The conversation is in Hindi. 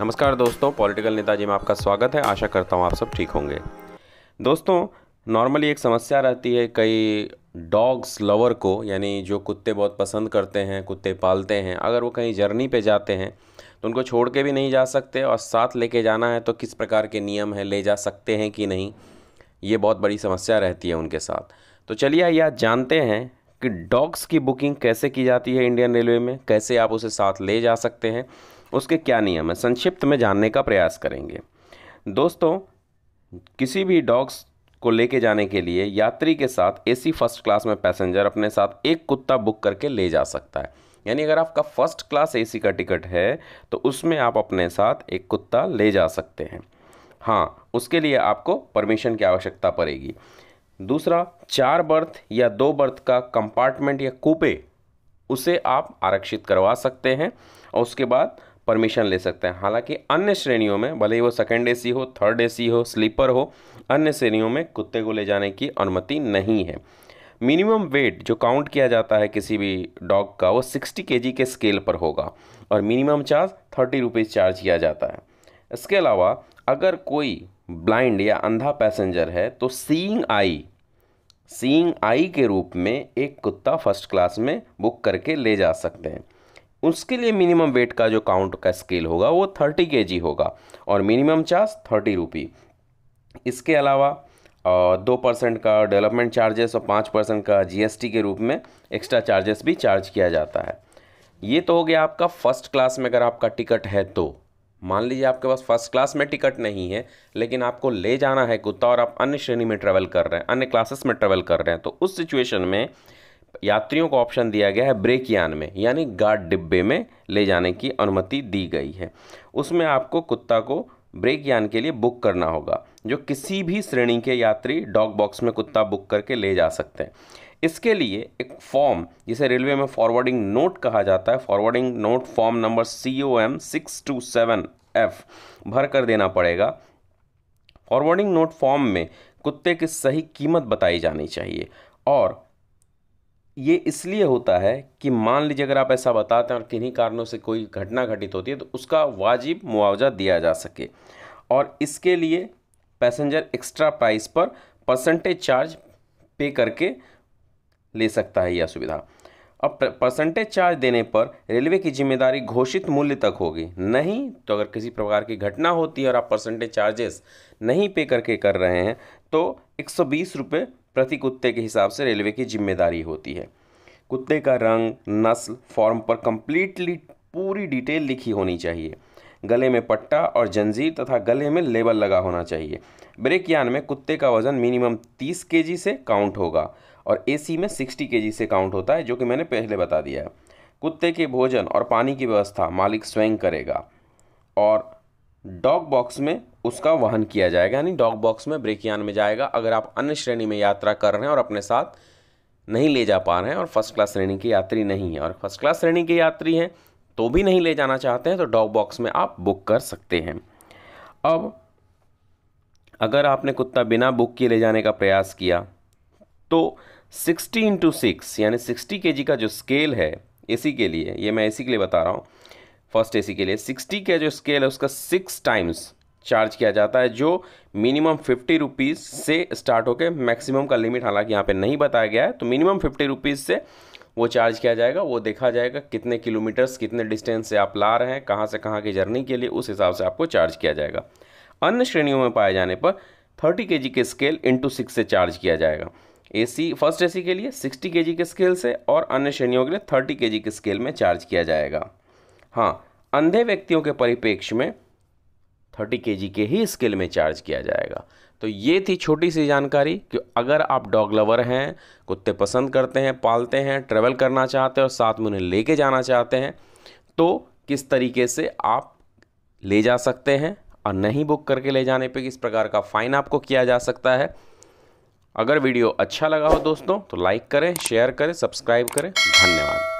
नमस्कार दोस्तों पॉलिटिकल नेताजी में आपका स्वागत है आशा करता हूँ आप सब ठीक होंगे दोस्तों नॉर्मली एक समस्या रहती है कई डॉग्स लवर को यानी जो कुत्ते बहुत पसंद करते हैं कुत्ते पालते हैं अगर वो कहीं जर्नी पे जाते हैं तो उनको छोड़ के भी नहीं जा सकते और साथ लेके जाना है तो किस प्रकार के नियम हैं ले जा सकते हैं कि नहीं ये बहुत बड़ी समस्या रहती है उनके साथ तो चलिए आइए आज जानते हैं कि डॉग्स की बुकिंग कैसे की जाती है इंडियन रेलवे में कैसे आप उसे साथ ले जा सकते हैं उसके क्या नियम है संक्षिप्त में जानने का प्रयास करेंगे दोस्तों किसी भी डॉग्स को लेके जाने के लिए यात्री के साथ एसी फर्स्ट क्लास में पैसेंजर अपने साथ एक कुत्ता बुक करके ले जा सकता है यानी अगर आपका फ़र्स्ट क्लास एसी का टिकट है तो उसमें आप अपने साथ एक कुत्ता ले जा सकते हैं हाँ उसके लिए आपको परमिशन की आवश्यकता पड़ेगी दूसरा चार बर्थ या दो बर्थ का कंपार्टमेंट या कूपे उसे आप आरक्षित करवा सकते हैं और उसके बाद परमिशन ले सकते हैं हालांकि अन्य श्रेणियों में भले ही वो सेकेंड एसी हो थर्ड एसी हो स्लीपर हो अन्य श्रेणियों में कुत्ते को ले जाने की अनुमति नहीं है मिनिमम वेट जो काउंट किया जाता है किसी भी डॉग का वो 60 के के स्केल पर होगा और minimum charge thirty rupees charge किया जाता है इसके अलावा अगर कोई ब्लाइंड या अंधा पैसेंजर है तो सीइंग आई सीइंग आई के रूप में एक कुत्ता फर्स्ट क्लास में बुक करके ले जा सकते हैं उसके लिए मिनिमम वेट का जो काउंट का स्केल होगा वो थर्टी के होगा और मिनिमम चार्ज थर्टी रुपी इसके अलावा दो परसेंट का डेवलपमेंट चार्जेस और पाँच परसेंट का जीएसटी के रूप में एक्स्ट्रा चार्जेस भी चार्ज किया जाता है ये तो हो गया आपका फर्स्ट क्लास में अगर आपका टिकट है तो मान लीजिए आपके पास फर्स्ट क्लास में टिकट नहीं है लेकिन आपको ले जाना है कुत्ता और आप अन्य श्रेणी में ट्रैवल कर रहे हैं अन्य क्लासेस में ट्रैवल कर रहे हैं तो उस सिचुएशन में यात्रियों को ऑप्शन दिया गया है ब्रेक यान में यानी गार्ड डिब्बे में ले जाने की अनुमति दी गई है उसमें आपको कुत्ता को ब्रेक यान के लिए बुक करना होगा जो किसी भी श्रेणी के यात्री डॉग बॉक्स में कुत्ता बुक करके ले जा सकते हैं इसके लिए एक फॉर्म जिसे रेलवे में फॉरवर्डिंग नोट कहा जाता है forwarding note form number C O M six two seven F भर कर देना पड़ेगा फॉरवर्डिंग नोट फॉर्म में कुत्ते की सही कीमत बताई जानी चाहिए और ये इसलिए होता है कि मान लीजिए अगर आप ऐसा बताते हैं और किन्हीं कारणों से कोई घटना घटित होती है तो उसका वाजिब मुआवजा दिया जा सके और इसके लिए पैसेंजर एक्स्ट्रा प्राइस पर परसेंटेज चार्ज पे करके ले सकता है यह सुविधा अब परसेंटेज चार्ज देने पर रेलवे की जिम्मेदारी घोषित मूल्य तक होगी नहीं तो अगर किसी प्रकार की घटना होती है और आप परसेंटेज चार्जेस नहीं पे करके कर रहे हैं तो एक सौ प्रति कुत्ते के हिसाब से रेलवे की जिम्मेदारी होती है कुत्ते का रंग नस्ल फॉर्म पर कम्प्लीटली पूरी डिटेल लिखी होनी चाहिए गले में पट्टा और जंजीर तथा गले में लेबल लगा होना चाहिए ब्रेक यान में कुत्ते का वज़न मिनिमम 30 के से काउंट होगा और ए में 60 के से काउंट होता है जो कि मैंने पहले बता दिया है कुत्ते के भोजन और पानी की व्यवस्था मालिक स्वयं करेगा और डॉग बॉक्स में उसका वहन किया जाएगा यानी डॉग बॉक्स में ब्रेकयान में जाएगा अगर आप अन्य श्रेणी में यात्रा कर रहे हैं और अपने साथ नहीं ले जा पा रहे हैं और फर्स्ट क्लास श्रेणी के यात्री नहीं हैं और फर्स्ट क्लास श्रेणी के यात्री हैं तो भी नहीं ले जाना चाहते हैं तो डॉग बॉक्स में आप बुक कर सकते हैं अब अगर आपने कुत्ता बिना बुक किए ले जाने का प्रयास किया तो 60 इंटू सिक्स यानी 60 के का जो स्केल है एसी के लिए ये मैं एसी के लिए बता रहा हूँ फर्स्ट एसी के लिए 60 के जो स्केल है उसका सिक्स टाइम्स चार्ज किया जाता है जो मिनिमम फिफ्टी रुपीज़ से स्टार्ट होकर मैक्सिमम का लिमिट हालांकि यहाँ पे नहीं बताया गया है तो मिनिमम फिफ्टी रुपीज़ से वो चार्ज किया जाएगा वो देखा जाएगा कितने किलोमीटर्स कितने डिस्टेंस से आप ला रहे हैं कहाँ से कहाँ की जर्नी के लिए उस हिसाब से आपको चार्ज किया जाएगा अन्य श्रेणियों में पाए जाने पर थर्टी के के स्केल इंटू सिक्स से चार्ज किया जाएगा ए फर्स्ट ए के लिए सिक्सटी के के स्केल से और अन्य श्रेणियों के लिए थर्टी के के स्केल में चार्ज किया जाएगा हाँ अंधे व्यक्तियों के परिप्रेक्ष्य में थर्टी के के ही स्केल में चार्ज किया जाएगा तो ये थी छोटी सी जानकारी कि अगर आप डॉग लवर हैं कुत्ते पसंद करते हैं पालते हैं ट्रेवल करना चाहते हैं और साथ में उन्हें लेके जाना चाहते हैं तो किस तरीके से आप ले जा सकते हैं और नहीं बुक करके ले जाने पे किस प्रकार का फ़ाइन आपको किया जा सकता है अगर वीडियो अच्छा लगा हो दोस्तों तो लाइक करें शेयर करें सब्सक्राइब करें धन्यवाद